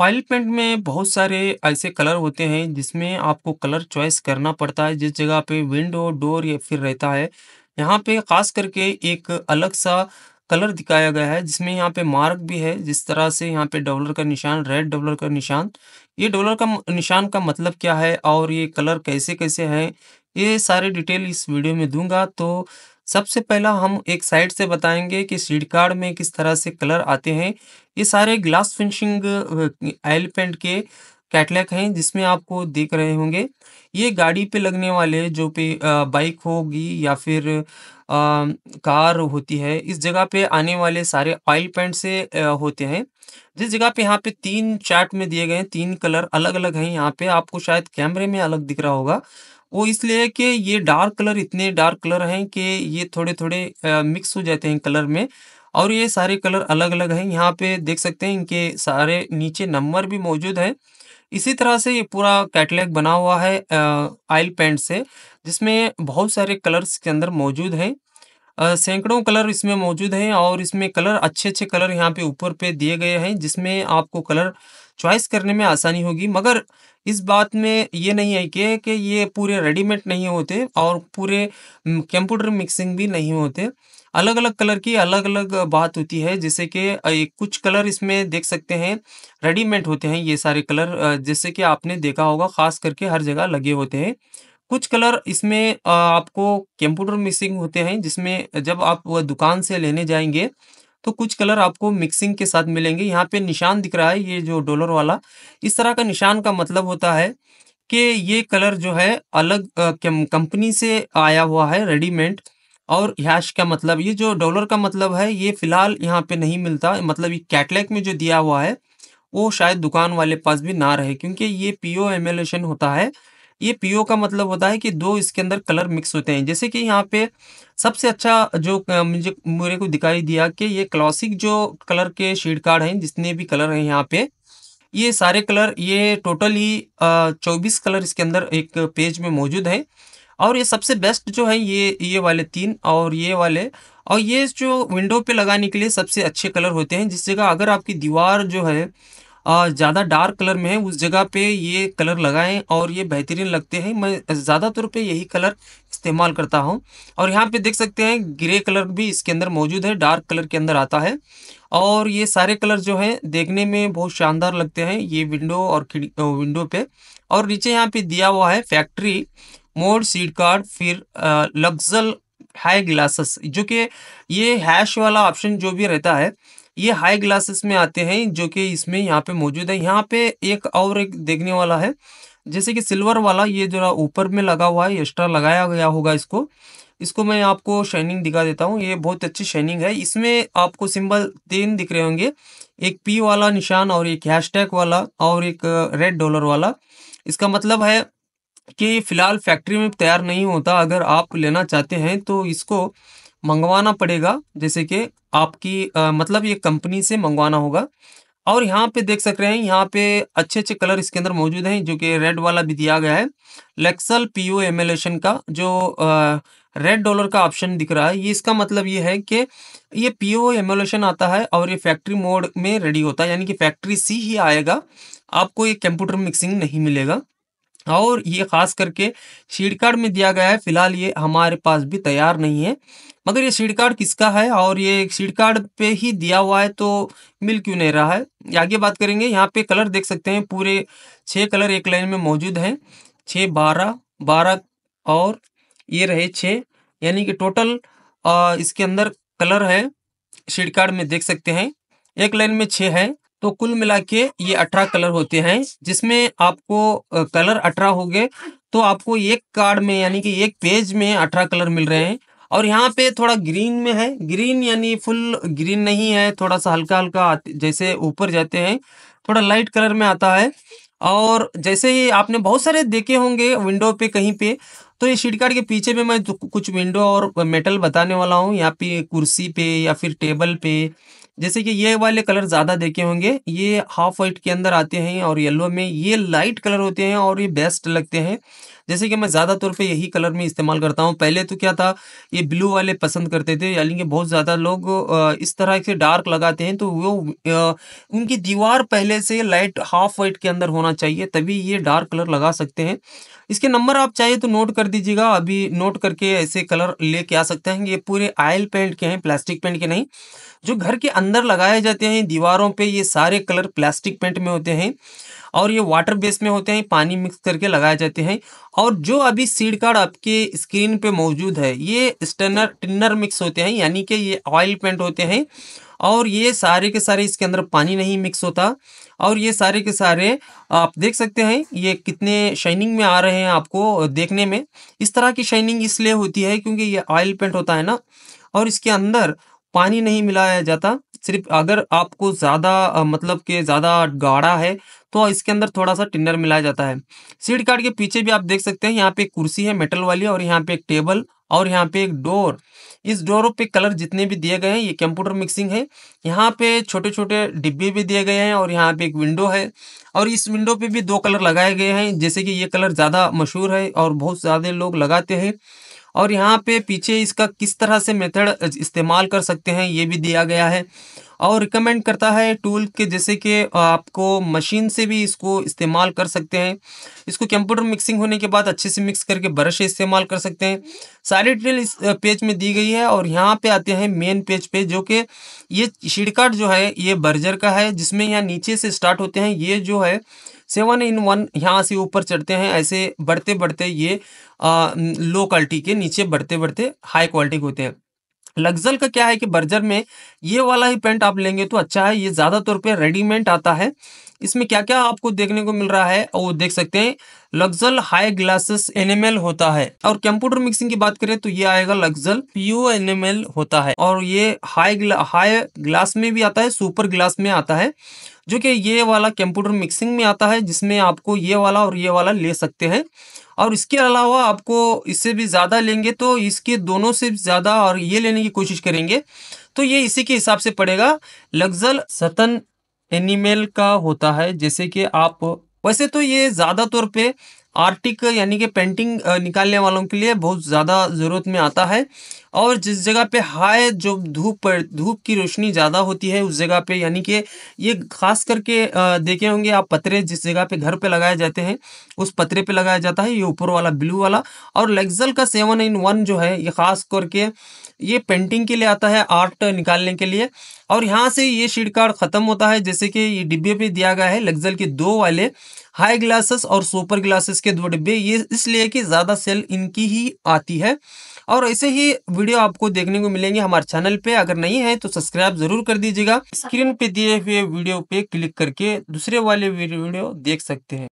oil paint में बहुत सारे ऐसे कलर होते हैं जिसमें आपको कलर चॉइस करना पड़ता है जिस जगह पे विंडो डोर या फिर रहता है यहाँ पे खास करके एक अलग सा कलर दिखाया गया है जिसमें यहाँ पे मार्क भी है जिस तरह से यहाँ पे डॉलर का निशान रेड डॉलर का निशान ये डॉलर का निशान का मतलब क्या है और ये कलर कैसे कैसे है ये सारे डिटेल इस वीडियो में दूंगा तो सबसे पहला हम एक साइड से बताएंगे कि सीड कार्ड में किस तरह से कलर आते हैं ये सारे ग्लास फिनिशिंग ऑयल पेंट के कैटलैक हैं जिसमें आपको देख रहे होंगे ये गाड़ी पे लगने वाले जो पे बाइक होगी या फिर आ, कार होती है इस जगह पे आने वाले सारे ऑयल पेंट से आ, होते हैं जिस जगह पे यहाँ पे तीन चार्ट में दिए गए तीन कलर अलग अलग हैं यहाँ पे आपको शायद कैमरे में अलग दिख रहा होगा वो इसलिए कि ये डार्क कलर इतने डार्क कलर हैं कि ये थोड़े थोड़े मिक्स हो जाते हैं कलर में और ये सारे कलर अलग अलग हैं यहाँ पे देख सकते हैं इनके सारे नीचे नंबर भी मौजूद हैं इसी तरह से ये पूरा कैटलैग बना हुआ है आयल पेंट से जिसमें बहुत सारे कलर्स के अंदर मौजूद हैं सैकड़ों कलर इसमें मौजूद हैं और इसमें कलर अच्छे अच्छे कलर यहाँ पे ऊपर पे दिए गए हैं जिसमें आपको कलर चॉइस करने में आसानी होगी मगर इस बात में ये नहीं है कि कि ये पूरे रेडीमेड नहीं होते और पूरे कंप्यूटर मिक्सिंग भी नहीं होते अलग अलग कलर की अलग अलग बात होती है जैसे कि कुछ कलर इसमें देख सकते हैं रेडीमेड होते हैं ये सारे कलर जैसे कि आपने देखा होगा ख़ास करके हर जगह लगे होते हैं कुछ कलर इसमें आपको कंप्यूटर मिक्सिंग होते हैं जिसमें जब आप वह दुकान से लेने जाएंगे तो कुछ कलर आपको मिक्सिंग के साथ मिलेंगे यहाँ पे निशान दिख रहा है ये जो डॉलर वाला इस तरह का निशान का मतलब होता है कि ये कलर जो है अलग कंपनी से आया हुआ है रेडीमेड और हैश का मतलब ये जो डॉलर का मतलब है ये फिलहाल यहाँ पे नहीं मिलता मतलब ये कैटलैक में जो दिया हुआ है वो शायद दुकान वाले पास भी ना रहे क्योंकि ये पीओ एमुलेशन होता है ये पीओ का मतलब होता है कि दो इसके अंदर कलर मिक्स होते हैं जैसे कि यहाँ पे सबसे अच्छा जो मुझे मेरे को दिखाई दिया कि ये क्लासिक जो कलर के शेड कार्ड हैं जितने भी कलर हैं यहाँ पे ये सारे कलर ये टोटली चौबीस कलर इसके अंदर एक पेज में मौजूद है और ये सबसे बेस्ट जो है ये ये वाले तीन और ये वाले और ये जो विंडो पे लगाने के लिए सबसे अच्छे कलर होते हैं जिस जगह अगर आपकी दीवार जो है ज़्यादा डार्क कलर में है उस जगह पे ये कलर लगाएं और ये बेहतरीन लगते हैं मैं ज़्यादातर पे यही कलर इस्तेमाल करता हूँ और यहाँ पे देख सकते हैं ग्रे कलर भी इसके अंदर मौजूद है डार्क कलर के अंदर आता है और ये सारे कलर जो हैं देखने में बहुत शानदार लगते हैं ये विंडो और विंडो पे और नीचे यहाँ पे दिया हुआ है फैक्ट्री मोड सीड कार्ड फिर लग्जल हाई ग्लासेस जो कि ये हैश वाला ऑप्शन जो भी रहता है ये हाई ग्लासेस में आते हैं जो कि इसमें यहाँ पे मौजूद है यहाँ पे एक और एक देखने वाला है जैसे कि सिल्वर वाला ये जो ऊपर में लगा हुआ है एक्स्ट्रा लगाया गया होगा इसको इसको मैं आपको शाइनिंग दिखा देता हूँ ये बहुत अच्छी शाइनिंग है इसमें आपको सिंबल तीन दिख रहे होंगे एक पी वाला निशान और एक हैशटैग वाला और एक रेड डॉलर वाला इसका मतलब है कि फिलहाल फैक्ट्री में तैयार नहीं होता अगर आप लेना चाहते हैं तो इसको मंगवाना पड़ेगा जैसे कि आपकी आ, मतलब ये कंपनी से मंगवाना होगा और यहाँ पे देख सक रहे हैं यहाँ पे अच्छे अच्छे कलर इसके अंदर मौजूद हैं जो कि रेड वाला भी दिया गया है लेक्सल पीओ एमेलेशन का जो रेड डॉलर का ऑप्शन दिख रहा है ये इसका मतलब ये है कि ये पीओ एमेलेशन आता है और ये फैक्ट्री मोड में रेडी होता है यानी कि फैक्ट्री सी ही आएगा आपको ये कंप्यूटर मिक्सिंग नहीं मिलेगा और ये खास करके कार्ड में दिया गया है फिलहाल ये हमारे पास भी तैयार नहीं है मगर ये सीड कार्ड किसका है और ये सीड कार्ड पे ही दिया हुआ है तो मिल क्यों नहीं रहा है आगे बात करेंगे यहाँ पे कलर देख सकते हैं पूरे छः कलर एक लाइन में मौजूद हैं छः बारह बारह और ये रहे छः यानी कि टोटल इसके अंदर कलर है सीड कार्ड में देख सकते हैं एक लाइन में छः है तो कुल मिला के ये अठारह कलर होते हैं जिसमें आपको कलर अठारह हो गए तो आपको एक कार्ड में यानी कि एक पेज में अठारह कलर मिल रहे हैं और यहाँ पे थोड़ा ग्रीन में है ग्रीन यानी फुल ग्रीन नहीं है थोड़ा सा हल्का हल्का जैसे ऊपर जाते हैं थोड़ा लाइट कलर में आता है और जैसे ही आपने बहुत सारे देखे होंगे विंडो पे कहीं पे तो ये शीट कार्ड के पीछे में मैं कुछ विंडो और मेटल बताने वाला हूँ यहाँ पे कुर्सी पे या फिर टेबल पे जैसे कि ये वाले कलर ज़्यादा देखे होंगे ये हाफ वाइट के अंदर आते हैं और येलो में ये लाइट कलर होते हैं और ये बेस्ट लगते हैं जैसे कि मैं ज़्यादा तौर पे यही कलर में इस्तेमाल करता हूँ पहले तो क्या था ये ब्लू वाले पसंद करते थे यानी कि बहुत ज़्यादा लोग इस तरह से डार्क लगाते हैं तो वो उनकी दीवार पहले से लाइट हाफ वाइट के अंदर होना चाहिए तभी ये डार्क कलर लगा सकते हैं इसके नंबर आप चाहिए तो नोट कर दीजिएगा अभी नोट करके ऐसे कलर लेके आ सकते हैं ये पूरे आयल पेंट के हैं प्लास्टिक पेंट के नहीं जो घर के अंदर लगाए जाते हैं दीवारों पे ये सारे कलर प्लास्टिक पेंट में होते हैं और ये वाटर बेस में होते हैं पानी मिक्स करके लगाए जाते हैं और जो अभी सीड कार्ड आपके स्क्रीन पे मौजूद है ये स्टेनर टिनर मिक्स होते हैं यानी कि ये ऑयल पेंट होते हैं और ये सारे के सारे इसके अंदर पानी नहीं मिक्स होता और ये सारे के सारे आप देख सकते हैं ये कितने शाइनिंग में आ रहे हैं आपको देखने में इस तरह की शाइनिंग इसलिए होती है क्योंकि ये ऑयल पेंट होता है ना और इसके अंदर पानी नहीं मिलाया जाता सिर्फ अगर आपको ज़्यादा मतलब कि ज़्यादा गाढ़ा है तो इसके अंदर थोड़ा सा टिंडर मिलाया जाता है सीट कार्ड के पीछे भी आप देख सकते हैं यहाँ पे एक कुर्सी है मेटल वाली और यहाँ पे एक टेबल और यहाँ पे एक डोर इस डोर पे कलर जितने भी दिए गए हैं ये कंप्यूटर मिक्सिंग है यहाँ पे छोटे छोटे डिब्बे भी दिए गए हैं और यहाँ पे एक विंडो है और इस विंडो पे भी दो कलर लगाए गए हैं जैसे कि ये कलर ज़्यादा मशहूर है और बहुत ज़्यादा लोग लगाते हैं और यहाँ पे पीछे इसका किस तरह से मेथड इस्तेमाल कर सकते हैं ये भी दिया गया है और रिकमेंड करता है टूल के जैसे कि आपको मशीन से भी इसको इस्तेमाल कर सकते हैं इसको कंप्यूटर मिक्सिंग होने के बाद अच्छे से मिक्स करके ब्रश इस्तेमाल कर सकते हैं सारी डिटेल इस पेज में दी गई है और यहाँ पे आते हैं मेन पेज पे जो कि ये शिडकाट जो है ये बर्जर का है जिसमें यहाँ नीचे से स्टार्ट होते हैं ये जो है सेवन इन वन यहाँ से ऊपर चढ़ते हैं ऐसे बढ़ते बढ़ते ये आ, लो क्वालिटी के नीचे बढ़ते बढ़ते हाई क्वालिटी के होते हैं लग्जल का क्या है कि बर्जर में ये वाला ही पेंट आप लेंगे तो अच्छा है ये तौर पे रेडीमेड आता है इसमें क्या क्या आपको देखने को मिल रहा है और देख सकते हैं लग्जल हाई ग्लासेस एनिमल होता है और कंप्यूटर मिक्सिंग की बात करें तो ये आएगा लग्जल पीओ एनएमएल होता है और ये हाई ग्ला, हाई ग्लास में भी आता है सुपर ग्लास में आता है जो कि ये वाला कंप्यूटर मिक्सिंग में आता है जिसमें आपको ये वाला और ये वाला ले सकते हैं और इसके अलावा आपको इससे भी ज़्यादा लेंगे तो इसके दोनों से ज़्यादा और ये लेने की कोशिश करेंगे तो ये इसी के हिसाब से पड़ेगा लग्जल सतन एनिमल का होता है जैसे कि आप वैसे तो ये ज़्यादा तौर पे आर्टिक यानी कि पेंटिंग निकालने वालों के लिए बहुत ज़्यादा ज़रूरत में आता है और जिस जगह पे हाई जो धूप पर धूप की रोशनी ज़्यादा होती है उस जगह पे यानी कि ये खास करके देखे होंगे आप पतरे जिस जगह पे घर पे लगाए जाते हैं उस पतरे पे लगाया जाता है ये ऊपर वाला ब्लू वाला और लेग्जल का सेवन इन वन जो है ये खास करके ये पेंटिंग के लिए आता है आर्ट निकालने के लिए और यहाँ से ये शीट कार्ड ख़त्म होता है जैसे कि ये डिब्बे पर दिया गया है लेग्जल के दो वाले हाई ग्लासेस और सुपर ग्लासेस के दो डिब्बे ये इसलिए कि ज़्यादा सेल इनकी ही आती है और ऐसे ही वीडियो आपको देखने को मिलेंगे हमारे चैनल पे अगर नहीं है तो सब्सक्राइब जरूर कर दीजिएगा स्क्रीन पे दिए हुए वीडियो पे क्लिक करके दूसरे वाले वीडियो देख सकते हैं